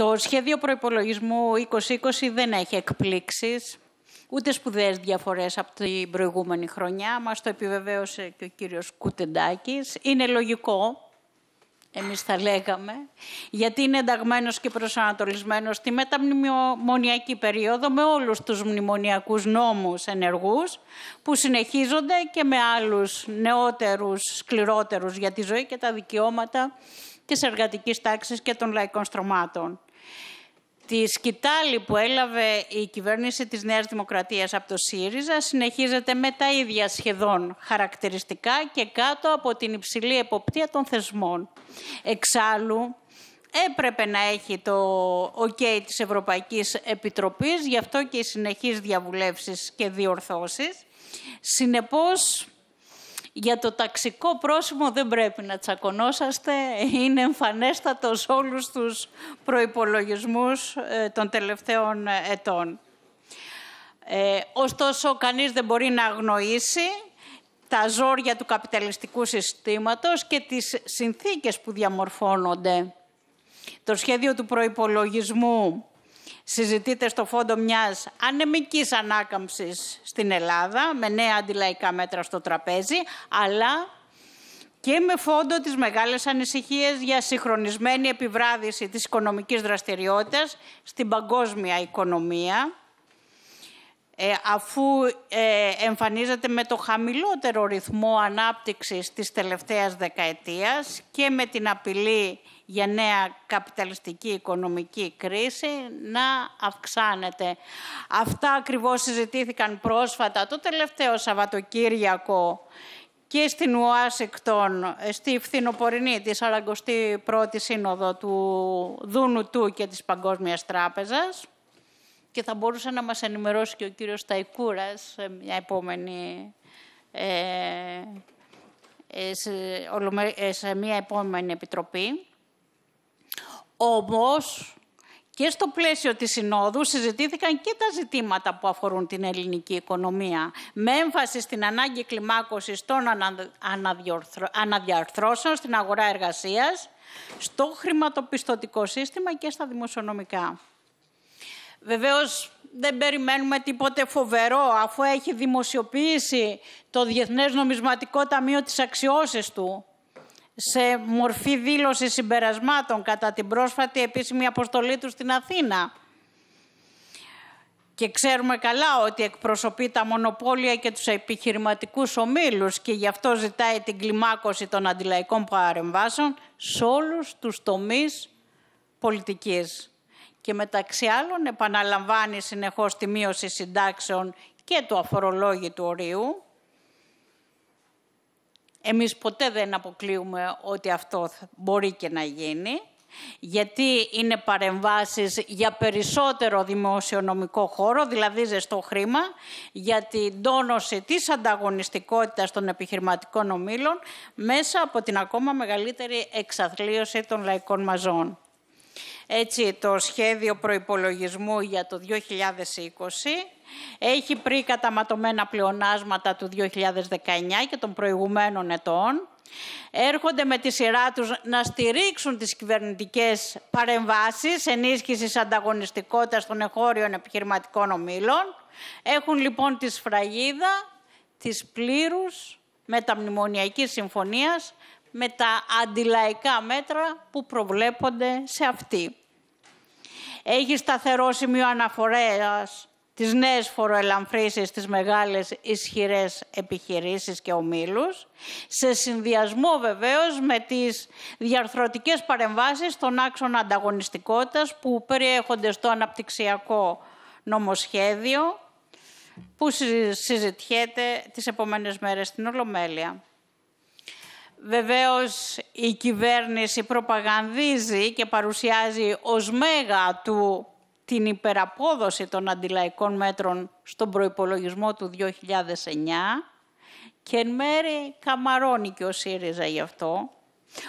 Το σχέδιο προϋπολογισμού 2020 δεν έχει εκπλήξεις, ούτε σπουδαίες διαφορές από την προηγούμενη χρονιά. Μας το επιβεβαίωσε και ο κύριος Κουτεντάκης. Είναι λογικό, εμείς θα λέγαμε, γιατί είναι ενταγμένος και προσανατολισμένος στη μεταμνημονιακή περίοδο με όλους τους μνημονιακούς νόμους ενεργούς που συνεχίζονται και με άλλους νεότερους, σκληρότερους για τη ζωή και τα δικαιώματα της εργατικής τάξης και των λαϊκών στρωμάτων. Τη σκητάλη που έλαβε η κυβέρνηση της Νέας Δημοκρατίας από το ΣΥΡΙΖΑ συνεχίζεται με τα ίδια σχεδόν χαρακτηριστικά και κάτω από την υψηλή εποπτεία των θεσμών. Εξάλλου, έπρεπε να έχει το OK της Ευρωπαϊκής Επιτροπής, γι' αυτό και οι συνεχείς διαβουλεύσεις και διορθώσεις. Συνεπώς, για το ταξικό πρόσημο δεν πρέπει να τσακωνόσαστε. Είναι εμφανέστατος σε όλους τους προϋπολογισμούς ε, των τελευταίων ε, ετών. Ε, ωστόσο, κανείς δεν μπορεί να αγνοήσει τα ζόρια του καπιταλιστικού συστήματος και τις συνθήκες που διαμορφώνονται. Το σχέδιο του προϋπολογισμού Συζητείται στο φόντο μιας ανεμικής ανάκαμψης στην Ελλάδα, με νέα αντιλαϊκά μέτρα στο τραπέζι, αλλά και με φόντο τις μεγάλες ανησυχίες για συγχρονισμένη επιβράδυση της οικονομικής δραστηριότητας στην παγκόσμια οικονομία, ε, αφού ε, εμφανίζεται με το χαμηλότερο ρυθμό ανάπτυξης της τελευταίας δεκαετίας και με την απειλή για νέα καπιταλιστική οικονομική κρίση να αυξάνεται. Αυτά ακριβώς συζητήθηκαν πρόσφατα το τελευταίο Σαββατοκύριακο και στην Ουάσικτον, στη φθινοπορεινή της 41η Σύνοδο του Δούνου του και της Παγκόσμιας Τράπεζας και θα μπορούσε να μας ενημερώσει και ο κύριος Ταϊκούρας σε μια επόμενη... Ε, ε, ε, σε, μια επόμενη επιτροπή. Όμως, και στο πλαίσιο της Συνόδου συζητήθηκαν και τα ζητήματα που αφορούν την ελληνική οικονομία, με έμφαση στην ανάγκη κλιμάκωσης των αναδιαρθρώσεων στην αγορά εργασίας, στο χρηματοπιστωτικό σύστημα και στα δημοσιονομικά. Βεβαίως δεν περιμένουμε τίποτε φοβερό, αφού έχει δημοσιοποιήσει το Διεθνές Νομισματικό Ταμείο της αξιώσεις του σε μορφή δήλωση συμπερασμάτων κατά την πρόσφατη επίσημη αποστολή του στην Αθήνα. Και ξέρουμε καλά ότι εκπροσωπεί τα μονοπόλια και τους επιχειρηματικούς ομίλους και γι' αυτό ζητάει την κλιμάκωση των αντιλαϊκών παρεμβάσεων σε όλους τους τομείς πολιτικής και μεταξύ άλλων επαναλαμβάνει συνεχώς τη μείωση συντάξεων και του του ορίου. Εμείς ποτέ δεν αποκλείουμε ότι αυτό μπορεί και να γίνει, γιατί είναι παρεμβάσεις για περισσότερο δημοσιονομικό χώρο, δηλαδή ζεστό χρήμα, για την τόνωση της ανταγωνιστικότητας των επιχειρηματικών ομήλων μέσα από την ακόμα μεγαλύτερη εξαθλίωση των λαϊκών μαζών έτσι, το σχέδιο προϋπολογισμού για το 2020 έχει πριν καταματωμένα πλεονάσματα του 2019 και των προηγουμένων ετών. Έρχονται με τη σειρά τους να στηρίξουν τις κυβερνητικές παρεμβάσεις ενίσχυσης ανταγωνιστικότητας των εγχώριων επιχειρηματικών ομήλων. Έχουν λοιπόν τη σφραγίδα της πλήρους μεταμνημονιακής συμφωνίας με τα αντιλαϊκά μέτρα που προβλέπονται σε αυτή. Έχει σταθερό σημείο αναφορέας τις νέες φοροελαμφρύσεις, της μεγάλες ισχυρές επιχειρήσεις και ομίλους, σε συνδυασμό βεβαίως με τις διαρθρωτικές παρεμβάσεις των άξων ανταγωνιστικότητας που περιέχονται στο αναπτυξιακό νομοσχέδιο που συζητιέται τις επόμενες μέρες στην Ολομέλεια. Βεβαίως η κυβέρνηση προπαγανδίζει και παρουσιάζει ως μέγα του την υπεραπόδοση των αντιλαϊκών μέτρων στον προϋπολογισμό του 2009 και εν μέρη καμαρώνει και ο ΣΥΡΙΖΑ γι' αυτό.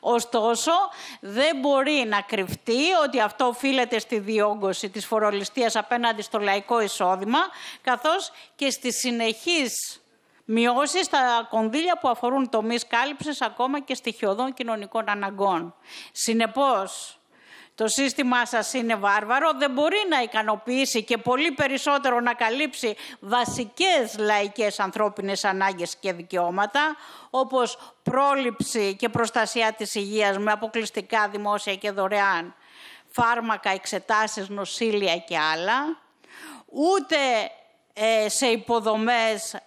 Ωστόσο, δεν μπορεί να κρυφτεί ότι αυτό οφείλεται στη διόγκωση της φορολιστίας απέναντι στο λαϊκό εισόδημα, καθώς και στη συνεχής Μειώσεις στα κονδύλια που αφορούν τομείς κάλυψης ακόμα και στοιχειωδών κοινωνικών αναγκών. Συνεπώς, το σύστημά σας είναι βάρβαρο, δεν μπορεί να ικανοποιήσει και πολύ περισσότερο να καλύψει βασικές λαϊκές ανθρώπινες ανάγκες και δικαιώματα, όπως πρόληψη και προστασία της υγείας με αποκλειστικά δημόσια και δωρεάν φάρμακα, εξετάσεις, νοσήλια και άλλα, ούτε ε, σε υποδομές ε,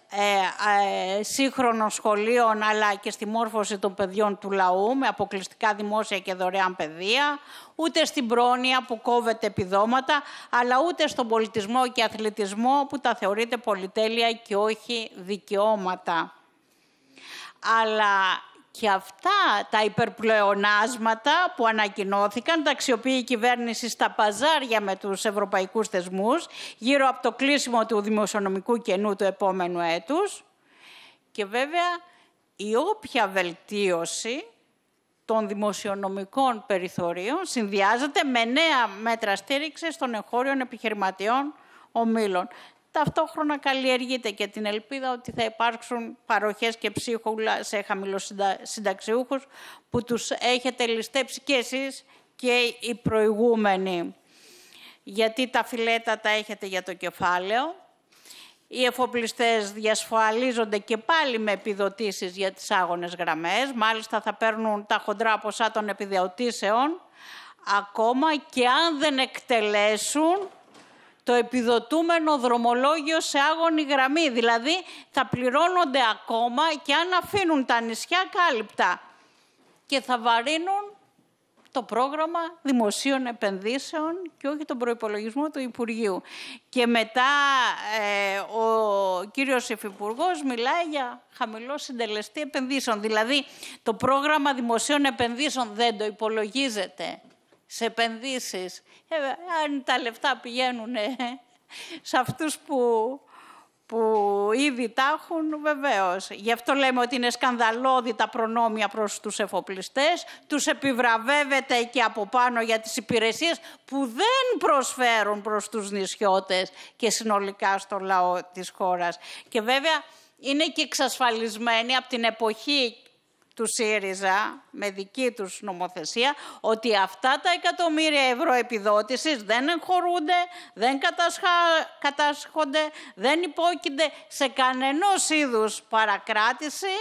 ε, σύγχρονων σχολείων αλλά και στη μόρφωση των παιδιών του λαού με αποκλειστικά δημόσια και δωρεάν παιδεία, ούτε στην πρόνοια που κόβεται επιδόματα, αλλά ούτε στον πολιτισμό και αθλητισμό που τα θεωρείται πολυτέλεια και όχι δικαιώματα. Αλλά και αυτά τα υπερπλεονάσματα που ανακοινώθηκαν, τα αξιοποιεί η κυβέρνηση στα παζάρια με τους ευρωπαϊκούς θεσμούς, γύρω από το κλείσιμο του δημοσιονομικού κενού του επόμενου έτους. Και βέβαια, η όποια βελτίωση των δημοσιονομικών περιθωρίων συνδυάζεται με νέα μέτρα στήριξης των εγχώριων επιχειρηματιών ομίλων ταυτόχρονα καλλιεργείται και την ελπίδα ότι θα υπάρξουν παροχές και ψίχουλα σε χαμηλοσυνταξιούχους που τους έχετε ληστέψει και εσείς και οι προηγούμενοι. Γιατί τα φιλέτα τα έχετε για το κεφάλαιο. Οι εφοπλιστές διασφαλίζονται και πάλι με επιδοτήσεις για τις άγονες γραμμές. Μάλιστα θα παίρνουν τα χοντρά ποσά των επιδοτήσεων. Ακόμα και αν δεν εκτελέσουν το επιδοτούμενο δρομολόγιο σε άγωνη γραμμή. Δηλαδή θα πληρώνονται ακόμα και αν αφήνουν τα νησιά κάλυπτα. Και θα βαρύνουν το πρόγραμμα δημοσίων επενδύσεων και όχι τον προϋπολογισμό του Υπουργείου. Και μετά ε, ο κύριος Υφυπουργός μιλάει για χαμηλό συντελεστή επενδύσεων. Δηλαδή το πρόγραμμα δημοσίων επενδύσεων δεν το υπολογίζεται σε επενδύσεις. Ε, αν τα λεφτά πηγαίνουν ε, σε αυτούς που, που ήδη τα έχουν, βεβαίως. Γι' αυτό λέμε ότι είναι σκανδαλώδη τα προνόμια προς τους εφοπλιστές. Τους επιβραβεύεται και από πάνω για τις υπηρεσίες που δεν προσφέρουν προς τους νησιώτες και συνολικά στο λαό της χώρας. Και βέβαια είναι και εξασφαλισμένη από την εποχή του ΣΥΡΙΖΑ με δική τους νομοθεσία ότι αυτά τα εκατομμύρια ευρώ επιδότησης δεν εγχωρούνται, δεν κατασχα... κατασχονται, δεν υπόκεινται σε κανενός είδους παρακράτηση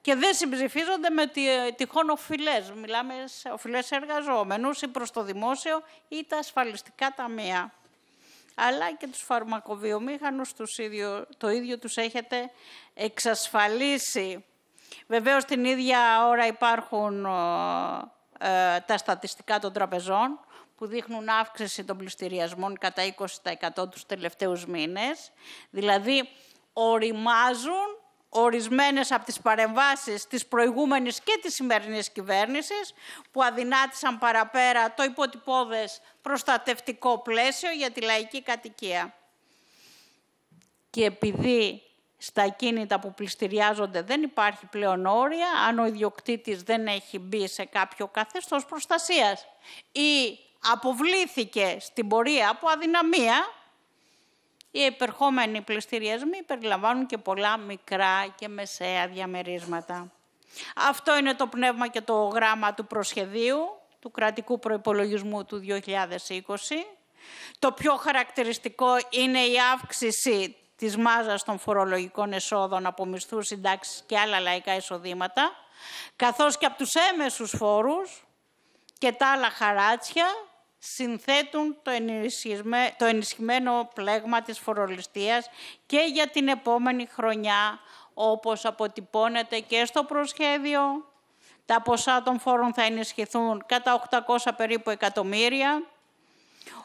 και δεν συμψηφίζονται με τυχόν οφειλές. Μιλάμε σε οφειλές εργαζόμενους ή προς το δημόσιο ή τα ασφαλιστικά ταμεία. Αλλά και τους φαρμακοβιομήχανους το ίδιο τους έχετε εξασφαλίσει Βεβαίως, την ίδια ώρα υπάρχουν ε, τα στατιστικά των τραπεζών, που δείχνουν αύξηση των πληστηριασμών κατά 20% τους τελευταίους μήνες. Δηλαδή, οριμάζουν ορισμένες από τις παρεμβάσεις της προηγούμενης και της σημερινής κυβέρνησης, που αδυνάτησαν παραπέρα το υποτυπώδες προστατευτικό πλαίσιο για τη λαϊκή κατοικία. Και επειδή στα κίνητα που πληστηριάζονται δεν υπάρχει πλέον όρια, αν ο ιδιοκτήτης δεν έχει μπει σε κάποιο καθεστώς προστασίας ή αποβλήθηκε στην πορεία από αδυναμία, οι υπερχόμενοι πληστηριασμοί περιλαμβάνουν και πολλά μικρά και μεσαία διαμερίσματα. Αυτό είναι το πνεύμα και το γράμμα του προσχεδίου του κρατικού προϋπολογισμού του 2020. Το πιο χαρακτηριστικό είναι η αύξηση της μάζας των φορολογικών εσόδων από μισθούς, συντάξεις και άλλα λαϊκά εισοδήματα, καθώς και από τους έμεσους φόρους και τα άλλα χαράτσια, συνθέτουν το, το ενισχυμένο πλέγμα της φορολιστίας και για την επόμενη χρονιά, όπως αποτυπώνεται και στο προσχέδιο. Τα ποσά των φόρων θα ενισχυθούν κατά 800 περίπου εκατομμύρια,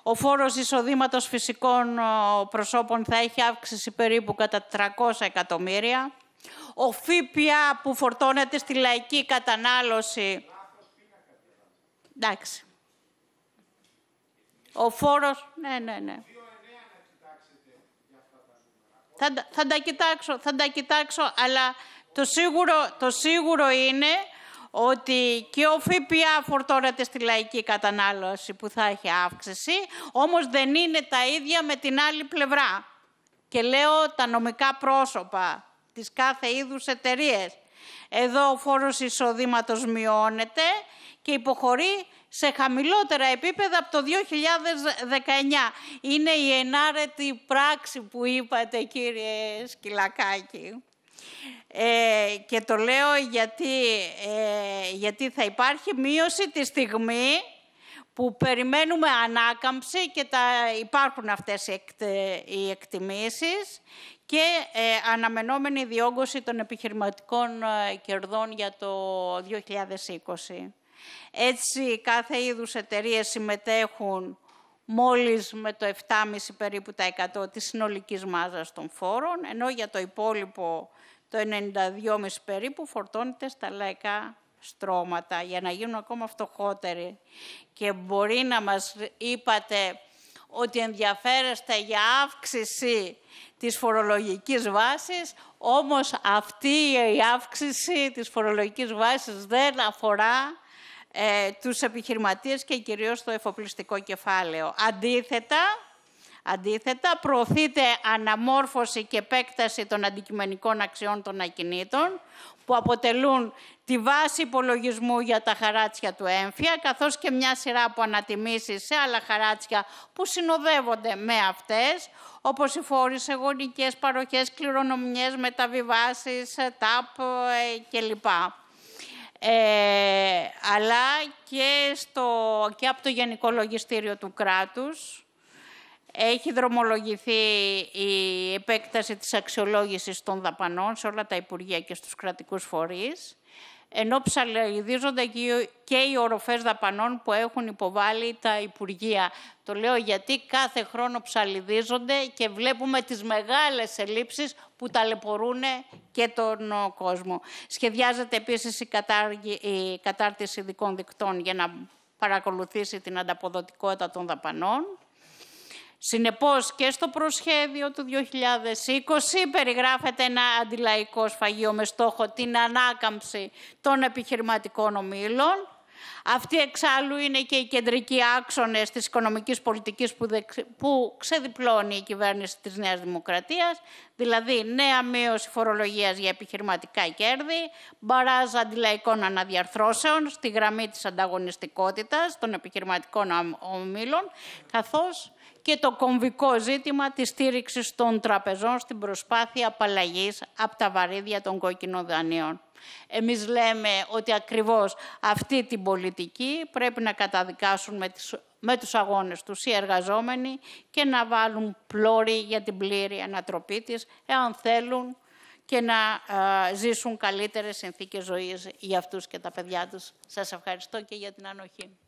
ο φόρος εισοδήματος φυσικών ε, προσώπων θα έχει αύξηση περίπου κατά 300 εκατομμύρια. Ο ΦΠΑ που φορτώνεται στη λαϊκή κατανάλωση... Εντάξει. Ο φόρος... Ναι, ναι, ναι. Θα, θα τα κοιτάξω, θα τα κοιτάξω, αλλά το σίγουρο, το σίγουρο είναι ότι και ο ΦΠΑ φορτώνεται στη λαϊκή κατανάλωση που θα έχει αύξηση, όμως δεν είναι τα ίδια με την άλλη πλευρά. Και λέω τα νομικά πρόσωπα της κάθε είδους εταιρείες. Εδώ ο φόρος εισοδήματος μειώνεται και υποχωρεί σε χαμηλότερα επίπεδα από το 2019. Είναι η ενάρετη πράξη που είπατε, κύριε Σκυλακάκη. Ε, και το λέω γιατί, ε, γιατί θα υπάρχει μείωση τη στιγμή που περιμένουμε ανάκαμψη και τα, υπάρχουν αυτές οι, εκτιμήσεις και ε, αναμενόμενη διόγκωση των επιχειρηματικών ε, κερδών για το 2020. Έτσι, κάθε είδους εταιρείες συμμετέχουν μόλις με το 7,5 περίπου τα 100 της συνολικής μάζας των φόρων, ενώ για το υπόλοιπο το 92,5 περίπου φορτώνεται στα λαϊκά στρώματα για να γίνουν ακόμα φτωχότεροι. Και μπορεί να μας είπατε ότι ενδιαφέρεστε για αύξηση της φορολογικής βάσης, όμως αυτή η αύξηση της φορολογικής βάσης δεν αφορά ε, τους επιχειρηματίες και κυρίως το εφοπλιστικό κεφάλαιο. Αντίθετα, Αντίθετα, προωθείται αναμόρφωση και επέκταση των αντικειμενικών αξιών των ακινήτων, που αποτελούν τη βάση υπολογισμού για τα χαράτσια του έμφυα, καθώς και μια σειρά από ανατιμήσεις σε άλλα χαράτσια που συνοδεύονται με αυτές, όπως οι φόροι σε γονικές παροχές, κληρονομιές, μεταβιβάσεις, τάπ ε, κλπ. Ε, αλλά και, στο, και από το Γενικό Λογιστήριο του Κράτους, έχει δρομολογηθεί η επέκταση της αξιολόγησης των δαπανών σε όλα τα Υπουργεία και στους κρατικούς φορείς, ενώ ψαλιδίζονται και οι οροφές δαπανών που έχουν υποβάλει τα Υπουργεία. Το λέω γιατί κάθε χρόνο ψαλιδίζονται και βλέπουμε τις μεγάλες ελλείψεις που ταλαιπωρούν και τον κόσμο. Σχεδιάζεται επίσης η, η κατάρτιση ειδικών δικτών για να παρακολουθήσει την ανταποδοτικότητα των δαπανών. Συνεπώς και στο προσχέδιο του 2020 περιγράφεται ένα αντιλαϊκό σφαγείο με στόχο την ανάκαμψη των επιχειρηματικών ομίλων. Αυτή εξάλλου είναι και οι κεντρικοί άξονες της οικονομικής πολιτικής που ξεδιπλώνει η κυβέρνηση της Νέας Δημοκρατίας, δηλαδή νέα μείωση φορολογίας για επιχειρηματικά κέρδη, μπαράζ αντιλαϊκών αναδιαρθρώσεων στη γραμμή της ανταγωνιστικότητας των επιχειρηματικών ομίλων, καθώς και το κομβικό ζήτημα της στήριξης των τραπεζών στην προσπάθεια απαλλαγής από τα βαρύδια των κόκκινων δανείων. Εμείς λέμε ότι ακριβώς αυτή την πολιτική πρέπει να καταδικάσουν με, τους αγώνες τους οι εργαζόμενοι και να βάλουν πλώρη για την πλήρη ανατροπή της, εάν θέλουν και να ζήσουν καλύτερες συνθήκες ζωής για αυτούς και τα παιδιά τους. Σας ευχαριστώ και για την ανοχή.